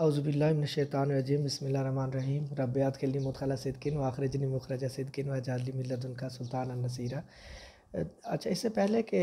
अज़बिल्लाशैतानरजीम बसमीम रब्यात के लिए मुतला सिद्किन वाखरजनी मुखरजा सिद्किन वजाली मिलदन का सुल्तान नसीरा अच्छा इससे पहले कि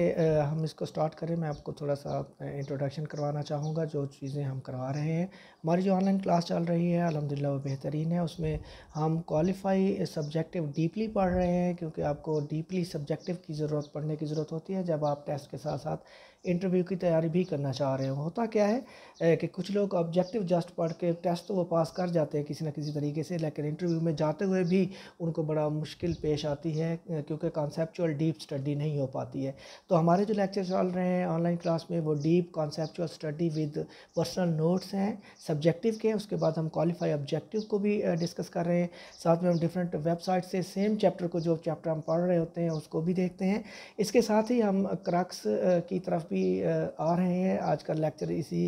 हम इसको स्टार्ट करें मैं आपको थोड़ा सा इंट्रोडक्शन करवाना चाहूँगा जो चीज़ें हम करवा रहे हैं हमारी जो ऑनलाइन क्लास चल रही है अलहमदिल्ला वो बेहतरीन है उसमें हम क्वालिफाई सब्जेक्टिव डीपली पढ़ रहे हैं क्योंकि आपको डीपली सब्जेक्टिव की ज़रूरत पढ़ने की ज़रूरत होती है जब आप टेस्ट के साथ साथ इंटरव्यू की तैयारी भी करना चाह रहे हो होता क्या है कि कुछ लोग ऑब्जेक्टिव जस्ट पढ़ के टेस्ट तो वो पास कर जाते हैं किसी ना किसी तरीके से लेकिन इंटरव्यू में जाते हुए भी उनको बड़ा मुश्किल पेश आती है क्योंकि कॉन्सेपचुअल डीप स्टडी नहीं हो पाती है तो हमारे जो लेक्चर चल रहे हैं ऑनलाइन क्लास में वो deep conceptual study with personal notes हैं सब्जेक्टिव के उसके बाद हम क्वालिफाई ऑब्जेक्टिव को भी डिस्कस कर रहे हैं साथ में हम डिफरेंट वेबसाइट से सेम चैप्टर को जो चैप्टर हम पढ़ रहे होते हैं उसको भी देखते हैं इसके साथ ही हम क्रक्स की तरफ भी भी आ रहे हैं आज का लेक्चर इसी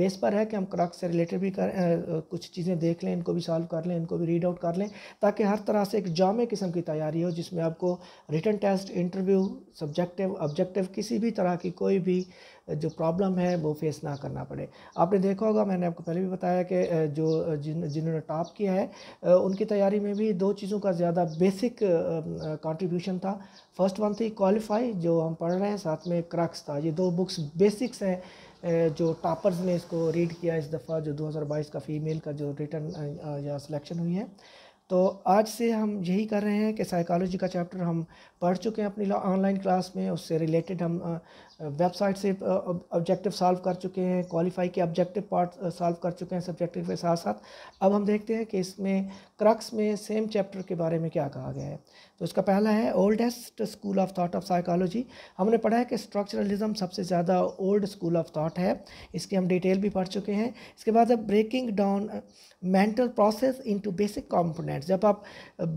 बेस पर है कि हम क्रक्स से रिलेटेड भी कर कुछ चीज़ें देख लें इनको भी सॉल्व कर लें इनको भी रीड आउट कर लें ताकि हर तरह से एक जाम किस्म की तैयारी हो जिसमें आपको return test interview subjective objective किसी भी तरह की कोई भी जो प्रॉब्लम है वो फेस ना करना पड़े आपने देखा होगा मैंने आपको पहले भी बताया कि जो जिन जिन्होंने टॉप किया है उनकी तैयारी में भी दो चीज़ों का ज़्यादा बेसिक कंट्रीब्यूशन था फर्स्ट वन थी क्वालिफाई जो हम पढ़ रहे हैं साथ में क्रक्स था ये दो बुक्स बेसिक्स हैं जो टॉपर्स ने इसको रीड किया इस दफ़ा जो 2022 का फीमेल का जो रिटर्न या सिलेक्शन हुई है तो आज से हम यही कर रहे हैं कि साइकोलॉजी का चैप्टर हम पढ़ चुके हैं अपनी ऑनलाइन क्लास में उससे रिलेटेड हम वेबसाइट से ऑब्जेक्टिव सॉल्व कर चुके हैं क्वालिफाई के ऑब्जेक्टिव पार्ट सॉल्व कर चुके हैं सब्जेक्टिव के साथ साथ अब हम देखते हैं कि इसमें क्रक्स में सेम चैप्टर के बारे में क्या कहा गया है तो इसका पहला है oldest school of thought of psychology हमने पढ़ा है कि स्ट्रक्चरलिज्म सबसे ज़्यादा ओल्ड स्कूल ऑफ थाट है इसकी हम डिटेल भी पढ़ चुके हैं इसके बाद अब breaking down mental process into basic components जब आप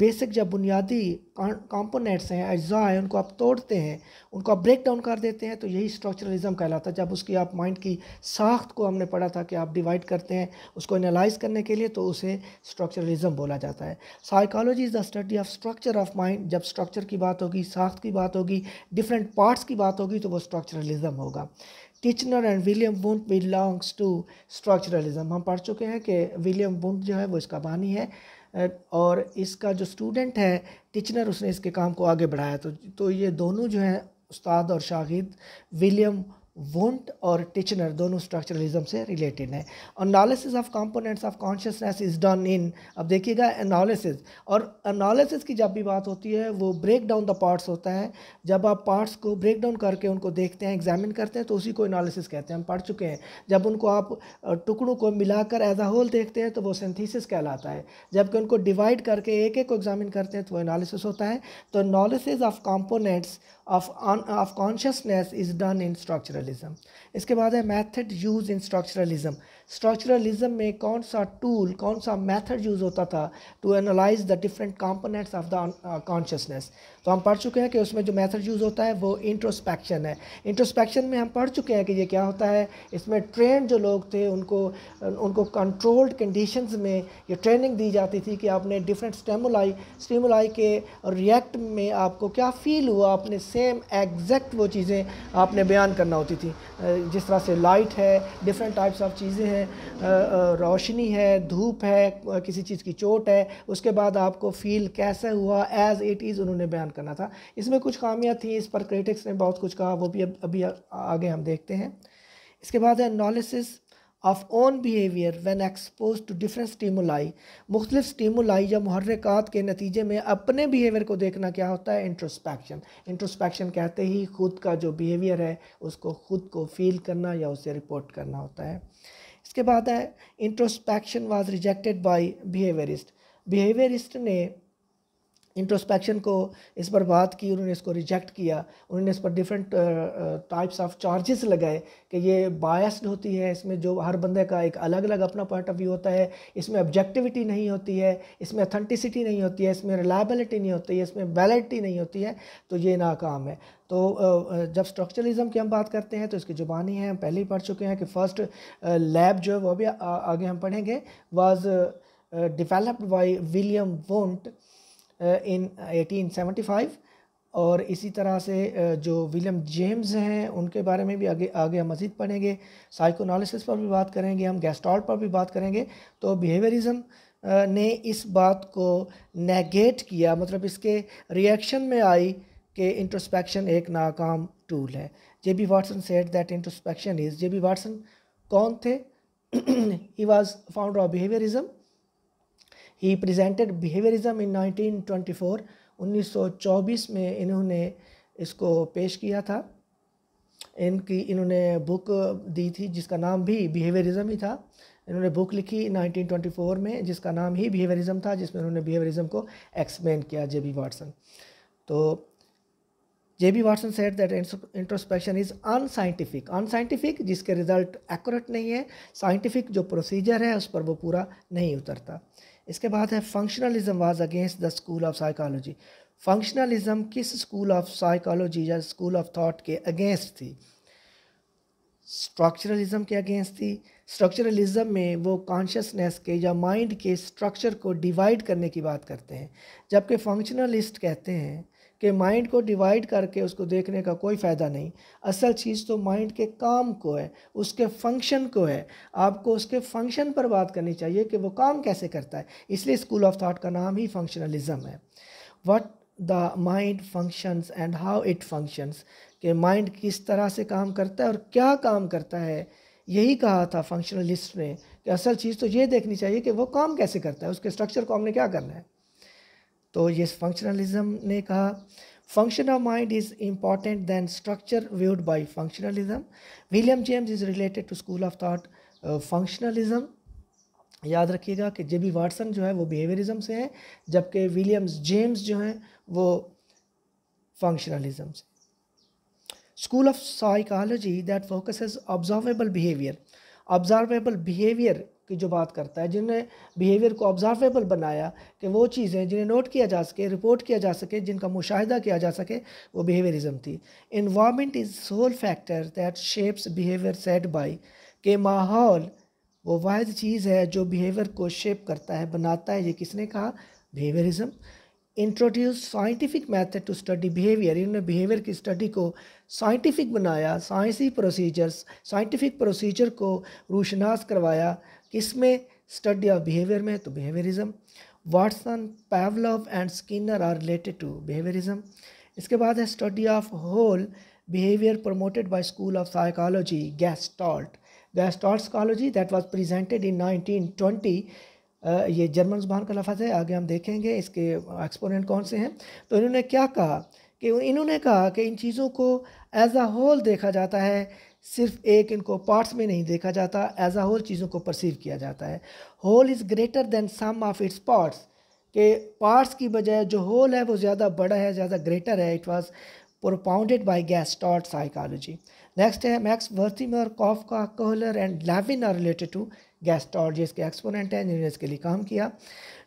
बेसिक जब बुनियादी कंपोनेंट्स हैं अज्जा हैं उनको आप तोड़ते हैं उनको आप ब्रेक डाउन कर देते हैं तो यही स्ट्रक्चरलिज्म कहलाता है जब उसकी आप माइंड की साख्त को हमने पढ़ा था कि आप डिवाइड करते हैं उसको एनालाइज करने के लिए तो उसे स्ट्रक्चरलिज्म बोला जाता है psychology is the study of structure of mind जब स्ट्रक्चर की बात होगी साख्त की बात होगी डिफरेंट पार्ट्स की बात होगी तो वो स्ट्रक्चरलिज्म होगा Titchener and William Wundt belongs to structuralism हम पढ़ चुके हैं कि विलियम बुंट जो है वो इसका बानी है और इसका जो स्टूडेंट है टीचनर उसने इसके काम को आगे बढ़ाया तो तो ये दोनों जो हैं उस्ताद और शागिद विलियम वोंट और टिचनर दोनों स्ट्रक्चरलिज्म से रिलेटेड हैं analysis of components of consciousness is done in अब देखिएगा एनालिसिस और एनालिसिस की जब भी बात होती है वो ब्रेक डाउन द पार्ट्स होता है जब आप पार्ट्स को ब्रेक डाउन करके उनको देखते हैं एग्जामिन करते हैं तो उसी को एनालिसिस कहते हैं हम पढ़ चुके हैं जब उनको आप टुकड़ों को मिलाकर एज अ होल देखते हैं तो वो सेंथिसिस कहलाता है जबकि उनको डिवाइड करके एक एक को एग्जामिन करते हैं तो वो एनालिसिस होता है तो analysis of components of of consciousness is done in structuralism इसके बाद है method use in structuralism structuralism में कौन सा टूल कौन सा मेथड यूज़ होता था to analyse the different components of the consciousness तो हम पढ़ चुके हैं कि उसमें जो मेथड यूज़ होता है वो इंट्रोस्पेक्शन है इंट्रोस्पेक्शन में हम पढ़ चुके हैं कि ये क्या होता है इसमें ट्रेंड जो लोग थे उनको उनको कंट्रोल्ड कंडीशंस में ये ट्रेनिंग दी जाती थी कि आपने डिफरेंट स्टेमुलाई स्टेमुलाई के रिएक्ट में आपको क्या फील हुआ आपने सेम एग्जैक्ट वो चीज़ें आपने बयान करना होती थी जिस तरह से लाइट है डिफरेंट टाइप्स ऑफ चीज़ें हैं है रोशनी है धूप है किसी चीज़ की चोट है उसके बाद आपको फील कैसे हुआ एज इट इज़ उन्होंने बयान करना था इसमें कुछ खामियाँ थी इस पर क्रिटिक्स ने बहुत कुछ कहा वो भी अब अभी आगे हम देखते हैं इसके बाद है analysis of own behaviour when expose to different stimuli मुख्तलिफ स्टीमुलाई या महरक़ात के नतीजे में अपने बिहेवियर को देखना क्या होता है इंट्रोस्पेक्शन इंट्रोस्पेक्शन कहते ही खुद का जो बिहेवियर है उसको खुद को फील करना या उसे रिपोर्ट करना होता है इसके बाद है introspection was rejected by behaviourist behaviourist ने इंट्रोस्पेक्शन को इस पर बात की उन्होंने इसको रिजेक्ट किया उन्होंने इस पर डिफरेंट टाइप्स ऑफ चार्जेस लगाए कि ये बायस्ड होती है इसमें जो हर बंदे का एक अलग अलग अपना पॉइंट ऑफ व्यू होता है इसमें ऑब्जेक्टिविटी नहीं होती है इसमें अथेंटिसिटी नहीं होती है इसमें रिलायबिलिटी नहीं होती है इसमें वैलिडिटी नहीं होती है तो ये नाकाम है तो uh, uh, जब स्ट्रक्चरलिज्म की हम बात करते हैं तो इसकी जुबानी है हम पहले ही पढ़ चुके हैं कि फ़र्स्ट लैब uh, जो है वो भी आगे हम पढ़ेंगे was developed by William Wundt in 1875 और इसी तरह से जो विलियम जेम्स हैं उनके बारे में भी आगे आगे हम मज़ीद पढ़ेंगे साइकोनालिसिस पर भी बात करेंगे हम गैस्टॉल्ट पर भी बात करेंगे तो बिहेवियरिज्म ने इस बात को नेगेट किया मतलब इसके रिएक्शन में आई कि इंट्रोस्पेक्शन एक नाकाम टूल है J B Watson said that introspection is J B Watson कौन थे he was founder of behaviourism he presented behaviourism in 1924 1924 में इन्होंने इसको पेश किया था इनकी इन्होंने बुक दी थी जिसका नाम भी बिहेवियरिज्म ही था इन्होंने बुक लिखी 1924 में जिसका नाम ही बिहेवियरिज्म था जिसमें उन्होंने बिहेवियरिज्म को एक्सप्लेन किया जे बी वाटसन तो J B Watson said that introspection is unscientific unscientific जिसके रिज़ल्ट एक्यूरेट नहीं है साइंटिफिक जो प्रोसीजर है उस पर वो पूरा नहीं उतरता इसके बाद है functionalism was against the school of psychology functionalism किस स्कूल ऑफ साइकोलॉजी या स्कूल ऑफ थॉट के अगेंस्ट थी स्ट्रक्चरलिज्म के अगेंस्ट थी स्ट्रक्चरलिज्म में वो कॉन्शियसनेस के या माइंड के स्ट्रक्चर को डिवाइड करने की बात करते हैं जबकि फंक्शनलिस्ट कहते हैं कि माइंड को डिवाइड करके उसको देखने का कोई फ़ायदा नहीं असल चीज़ तो माइंड के काम को है उसके फंक्शन को है आपको उसके फंक्शन पर बात करनी चाहिए कि वो काम कैसे करता है इसलिए स्कूल ऑफ थाट का नाम ही फंक्शनलिज़म है what the mind functions and how it functions कि माइंड किस तरह से काम करता है और क्या काम करता है यही कहा था फंक्शनलिस्ट ने कि असल चीज़ तो ये देखनी चाहिए कि वो काम कैसे करता है उसके स्ट्रक्चर को हमने क्या करना है तो ये फंक्शनलिज्म ने कहा function of mind is important than structure viewed by functionalism William James is related to school of thought functionalism याद रखिएगा कि जे बी वाटसन जो है वो बिहेवियरिज्म से हैं जबकि विलियम्स जेम्स जो हैं वो फंक्शनलिज्म से school of psychology that focus observable behaviour observable behaviour की जो बात करता है जिन्हें बिहेवियर को ऑब्ज़र्वेबल बनाया कि वो चीज़ें जिन्हें नोट किया जा सके रिपोर्ट किया जा सके जिनका मुशाहिदा किया जा सके वो बिहेवियरिज्म थी environment is sole factor that shapes behaviour said by के माहौल वो वाद चीज़ है जो बिहेवियर को शेप करता है बनाता है ये किसने कहा behaviourism introduce scientific method to study behaviour इन्होंने बिहेवियर की स्टडी को साइंटिफिक बनाया साइंसी प्रोसीजर्स साइंटिफिक प्रोसीजर को रोशनास करवाया किस में स्टडी ऑफ बिहेवियर में तो behaviourism Watson Pavlov and Skinner are related to behaviourism इसके बाद है study of whole behaviour promoted by school of psychology Gestalt Gestalt psychology that was presented in 1920 ये जर्मन जुबान का लफाज है आगे हम देखेंगे इसके एक्सपोनेंट कौन से हैं तो इन्होंने क्या कहा कि इन्होंने कहा कि इन चीज़ों को एज अ होल देखा जाता है सिर्फ एक इनको पार्ट्स में नहीं देखा जाता एज अ होल चीज़ों को परसीव किया जाता है whole is greater than sum of its parts के पार्ट्स की बजाय जो होल है वो ज़्यादा बड़ा है ज़्यादा ग्रेटर है इट वॉज़ प्रोपाउंडेड बाई गैस टॉट साइकोलॉजी नेक्स्ट है मैक्स और Koffka Kohler and Lewin are related to टॉट जिसके एक्सपोनेंट हैं जिन्होंने इसके लिए काम किया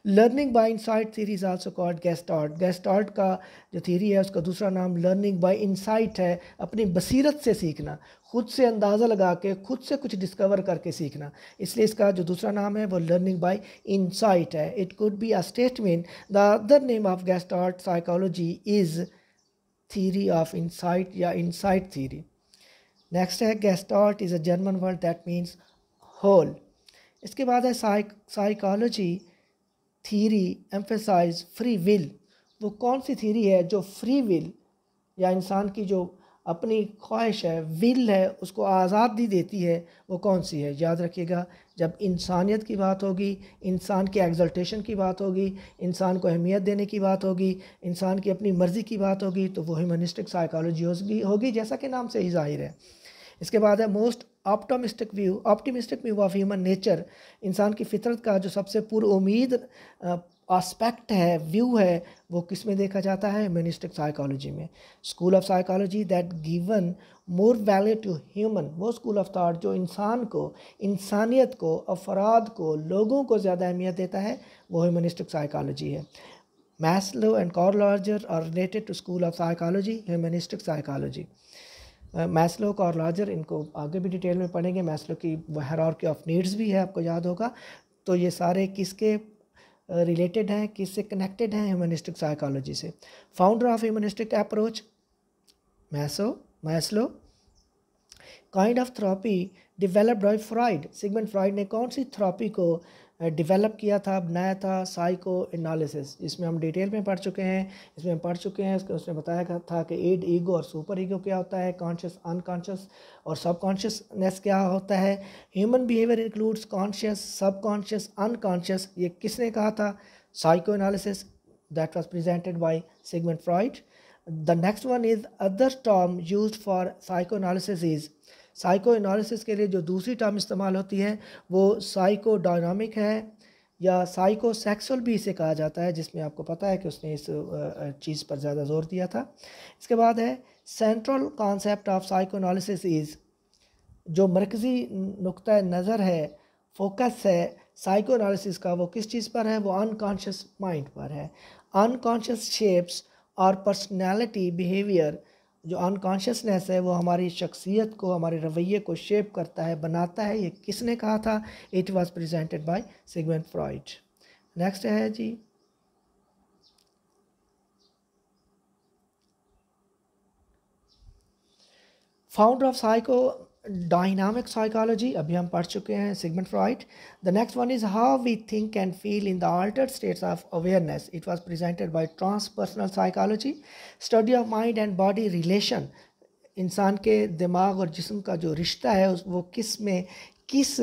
learning by insight theory is also called Gestalt Gestalt का जो थीरी है उसका दूसरा नाम लर्निंग बाय इंसाइट है अपनी बसीरत से सीखना खुद से अंदाज़ा लगा के खुद से कुछ डिस्कवर करके सीखना इसलिए इसका जो दूसरा नाम है वो लर्निंग बाय इंसाइट है it could be a statement the other name of Gestalt psychology is theory of insight या इंसाइट थीरी नेक्स्ट है Gestalt is a German word that means whole इसके बाद है psychology theory emphasize free will वो कौन सी theory है जो free will या इंसान की जो अपनी ख्वाहिश है विल है उसको आज़ादी देती है वो कौन सी है याद रखिएगा जब इंसानियत की बात होगी इंसान के एग्जल्टेशन की बात होगी इंसान को अहमियत देने की बात होगी इंसान की अपनी मर्ज़ी की बात होगी तो वो ह्यूमनिस्टिक साइकोलॉजी होगी जैसा कि नाम से ही जाहिर है इसके बाद है most optimistic view optimistic view of human nature इंसान की फितरत का जो सबसे पूर्व उम्मीद आस्पेक्ट है व्यू है वो किस में देखा जाता है ह्यूमनिस्टिक साइकोलॉजी में school of psychology that given more value to human वो स्कूल ऑफ थाट जो इंसान को इंसानियत को अफराद को लोगों को ज़्यादा अहमियत देता है वो ह्यूमनिस्टिक साइकोलॉजी है Maslow and Carl Larger are related to school of psychology humanistic psychology Maslow का और लार्जर इनको आगे भी डिटेल में पढ़ेंगे मैसलो की की ऑफ नीड्स भी है आपको याद होगा तो ये सारे किसके रिलेटेड हैं किससे कनेक्टेड हैं ह्यूमनिस्टिक साइकोलॉजी से founder of humanistic approach Maslow Maslow kind of therapy developed by Freud Sigmund Freud ने कौन सी थ्रापी को डेवलप किया था बनाया था साइको एनालिसिस जिसमें हम डिटेल में पढ़ चुके हैं इसमें हम पढ़ चुके हैं उसमें बताया था कि एड ईगो और सुपर ईगो क्या होता है कॉन्शियस अनकॉन्शियस और सबकॉन्शियसनेस क्या होता है human behaviour includes conscious subconscious unconscious ये किसने कहा था psychoanalysis that was presented by Sigmund Freud the next one is other term use for psychoanalysis is psychoanalysis के लिए जो दूसरी टर्म इस्तेमाल होती है वो साइको डायनामिक है या साइको सेक्सुअल भी इसे कहा जाता है जिसमें आपको पता है कि उसने इस चीज़ पर ज़्यादा जोर दिया था इसके बाद है central concept of psychoanalysis is जो मरकज़ी नुक़ नज़र है फोकस है साइको एनालिसिस का वो किस चीज़ पर है वो अनकॉन्शियस माइंड पर है अनकॉन्शियस शेप्स और पर्सनैलिटी बिहेवियर जो अनकॉन्शियसनेस है वो हमारी शख्सियत को हमारे रवैये को शेप करता है बनाता है ये किसने कहा था it was presented by Sigmund Freud next है जी founder of psychodynamic psychology अभी हम पढ़ चुके हैं Sigmund Freud the next one is how we think and feel in the altered states of awareness it was presented by transpersonal psychology study of mind and body relation इंसान के दिमाग और जिस्म का जो रिश्ता है उस वो किस में किस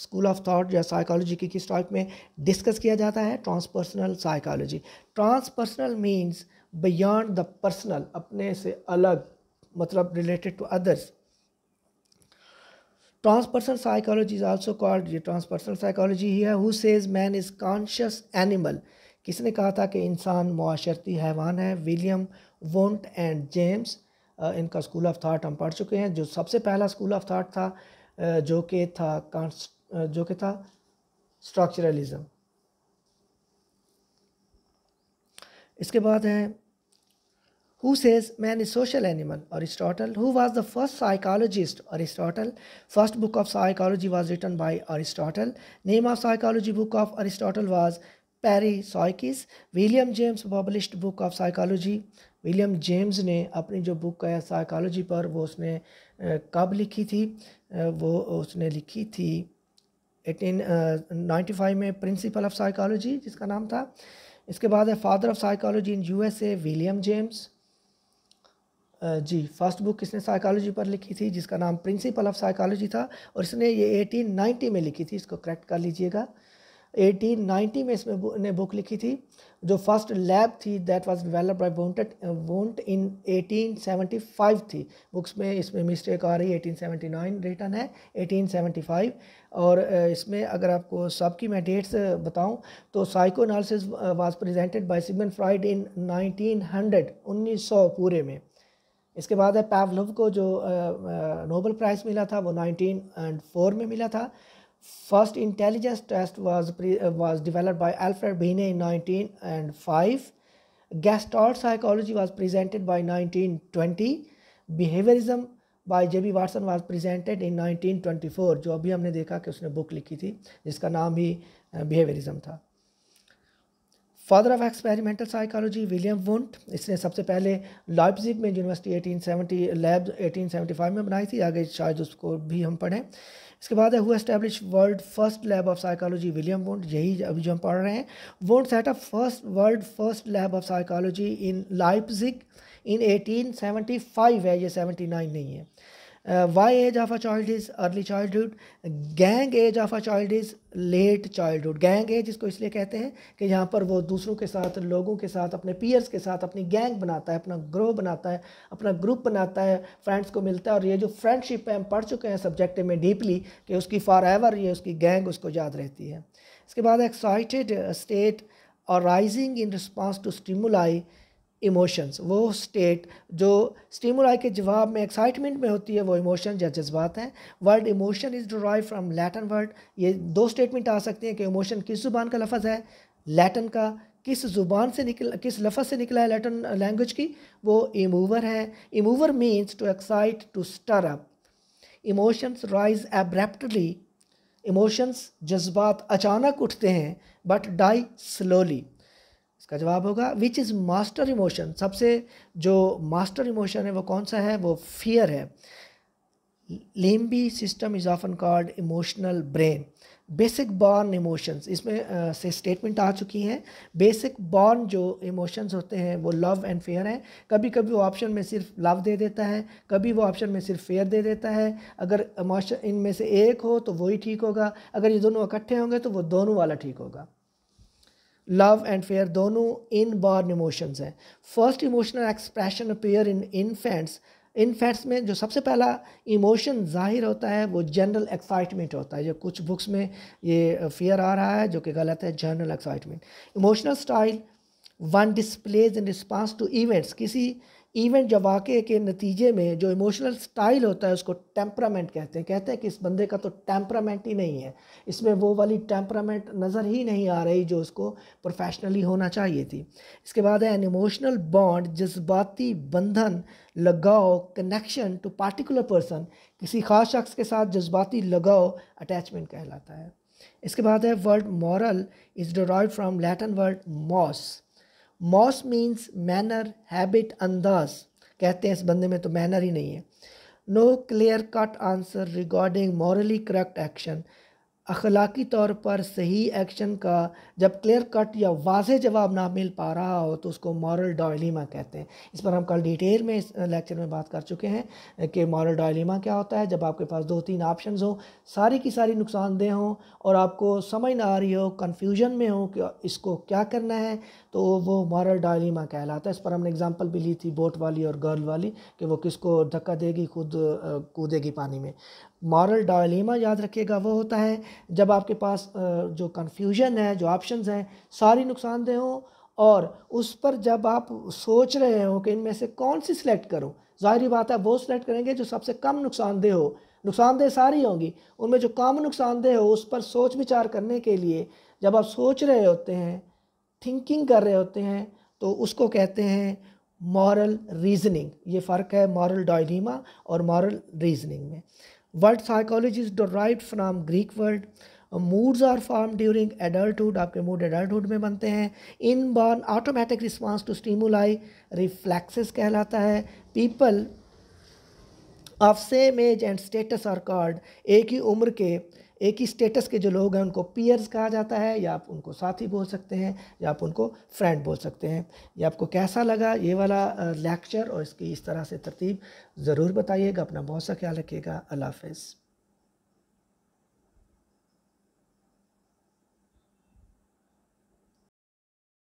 स्कूल ऑफ थाट या साइकोलॉजी की किस टाइप में डिस्कस किया जाता है transpersonal psychology transpersonal means beyond the personal अपने से अलग मतलब related to others transpersonal psychology is also called ये ट्रांसपर्सनल साइकोलॉजी ही है who says man is conscious animal किसने कहा था कि इंसान माशरती हैवान है विलियम वोंट एंड जेम्स इनका स्कूल ऑफ थाट हम पढ़ चुके हैं जो सबसे पहला स्कूल ऑफ थाट था जो कि था जो कि था स्ट्रक्चरलिज्म इसके बाद है who says man is social animal aristotle who was the first psychologist aristotle first book of psychology was written by aristotle name of psychology book of aristotle was Peri Psyches William James published book of psychology William James ने अपनी जो book है psychology पर वो उसने कब लिखी थी वो उसने लिखी थी एटीन नाइन्टी फाइव में प्रिंसिपल ऑफ साइकोलॉजी जिसका नाम था इसके बाद है father of psychology in USA William James जी फर्स्ट बुक किसने साइकोलॉजी पर लिखी थी जिसका नाम प्रिंसिपल ऑफ साइकोलॉजी था और इसने ये 1890 में लिखी थी इसको करेक्ट कर लीजिएगा 1890 में इसमें बु, ने बुक लिखी थी जो फर्स्ट लैब थी that was developed by Wundt Wundt in 1875 थी बुक्स में इसमें मिस्टेक आ रही 1879 रिटर्न है 1875 और इसमें अगर आपको सबकी मैं डेट्स बताऊं तो psychoanalysis was presented by Sigmund Freud in 1900 1900 पूरे में इसके बाद है पैवलोव को जो नोबल प्राइज़ मिला था वो नाइनटीन एंड फोर में मिला था first intelligence test was was developed by Alfred Binet in nineteen and five Gestalt psychology was presented by nineteen twenty behaviourism by J B Watson was presented in 1924 जो अभी हमने देखा कि उसने book लिखी थी जिसका नाम ही बिहेवियरिज्म था father of experimental psychology William Wundt इसने सबसे पहले लाइपजिग में यूनिवर्सिटी 1870 लैब 1875 में बनाई थी आगे शायद उसको भी हम पढ़ें इसके बाद है हुआ establish world first lab of psychology William Wundt यही अभी जो हम पढ़ रहे हैं Wundt set up first world first lab of psychology in Leipzig in 1875 है ये 79 नहीं है Uh, why age of a child is early childhood gang age of a child is late childhood gang age इसको इसलिए कहते हैं कि यहाँ पर वो दूसरों के साथ लोगों के साथ अपने पीयर्स के साथ अपनी गैंग बनाता है अपना ग्रोह बनाता है अपना ग्रुप बनाता है फ्रेंड्स को मिलता है और ये जो फ्रेंडशिप है हम पढ़ चुके हैं सब्जेक्ट में डीपली कि उसकी फॉर एवर ये उसकी गैंग उसको याद रहती है इसके बाद एक्साइटेड स्टेट और rising in response to stimuli emotions वो स्टेट जो स्टीमुलाई के जवाब में एक्साइटमेंट में होती है वो इमोशन या जज्बात हैं word emotion is derive from Latin word ये दो स्टेटमेंट आ सकते हैं कि इमोशन किस ज़ुबान का लफज है लैटन का किस ज़ुबान से निकल किस लफज से निकला है लैटन लैंग्वेज की वो इमूवर है emovere means to excite to stir up emotions rise abruptly emotions जज्बात अचानक उठते हैं बट डाई स्लोली इसका जवाब होगा विच इज़ मास्टर इमोशन सबसे जो मास्टर इमोशन है वो कौन सा है वो फियर है limbic system is often called emotional brain basic born emotions इसमें आ, से स्टेटमेंट आ चुकी हैं बेसिक बॉर्न जो इमोशंस होते हैं वो लव एंड फेयर हैं कभी कभी वो ऑप्शन में सिर्फ लव दे देता है कभी वो ऑप्शन में सिर्फ फेयर दे देता है अगर इमोशन इनमें से एक हो तो वही ठीक होगा अगर ये दोनों इकट्ठे होंगे तो वो दोनों वाला ठीक होगा लव एंड फेयर दोनों इन बॉर्न इमोशंस हैं first emotional expression appear in infants infants में जो सबसे पहला इमोशन ज़ाहिर होता है वो जनरल एक्साइटमेंट होता है जो कुछ बुक्स में ये फियर आ रहा है जो कि गलत है general excitement emotional style one displays in response to events किसी इवेंट या वाक़े के नतीजे में जो इमोशनल स्टाइल होता है उसको टेम्परामेंट कहते हैं कहते हैं कि इस बंदे का तो टेम्परामेंट ही नहीं है इसमें वो वाली टेम्परामेंट नज़र ही नहीं आ रही जो उसको प्रोफेशनली होना चाहिए थी इसके बाद है एन इमोशनल बॉन्ड जज्बाती बंधन लगाओ कनेक्शन टू पार्टिकुलर पर्सन किसी ख़ास शख्स के साथ जज्बाती लगाओ अटैचमेंट कहलाता है इसके बाद है word moral is derived from Latin word mos mos means manner habit अंदाज कहते हैं इस बंदे में तो मैनर ही नहीं है no clear cut answer regarding morally correct action अखलाकी तौर पर सही एक्शन का जब क्लियर कट या वाज जवाब ना मिल पा रहा हो तो उसको मॉरल डायलिमा कहते हैं इस पर हम कल डिटेल में इस लेक्चर में बात कर चुके हैं कि मॉरल डायलिमा क्या होता है जब आपके पास दो तीन ऑप्शन हों सारी की सारी नुकसानदेह हों और आपको समझ ना आ रही हो कन्फ्यूजन में हो कि इसको क्या करना है तो वो मॉरल डायलीमा कहलाता है इस पर हमने एग्जांपल भी ली थी बोट वाली और गर्ल वाली कि वो किसको धक्का देगी खुद कूदेगी पानी में मॉरल डायलीमा याद रखिएगा वो होता है जब आपके पास जो कन्फ्यूजन है जो ऑप्शन हैं सारी नुकसानदेह हों और उस पर जब आप सोच रहे हो कि इनमें से कौन सी सिलेक्ट करूँ जाहिर बात है वो सिलेक्ट करेंगे जो सबसे कम नुकसानदेह हो नुकसानदेह सारी होंगी उनमें जो कम नुकसानदेह हो उस पर सोच विचार करने के लिए जब आप सोच रहे होते हैं थिंकिंग कर रहे होते हैं तो उसको कहते हैं मॉरल रीजनिंग ये फ़र्क है मॉरल डायलीमा और मॉरल रीजनिंग में word psychology is derived from Greek word moods are form during adulthood आपके मूड एडल्टुड में बनते हैं inborn automatic response to stimuli reflexes कहलाता है people of same age and status are called एक ही उम्र के एक ही स्टेटस के जो लोग हैं उनको पीयर्स कहा जाता है या आप उनको साथी बोल सकते हैं या आप उनको फ्रेंड बोल सकते हैं ये आपको कैसा लगा ये वाला लेक्चर और इसकी इस तरह से तरतीब ज़रूर बताइएगा अपना बहुत सा ख्याल रखिएगा अल्लाह हाफिज़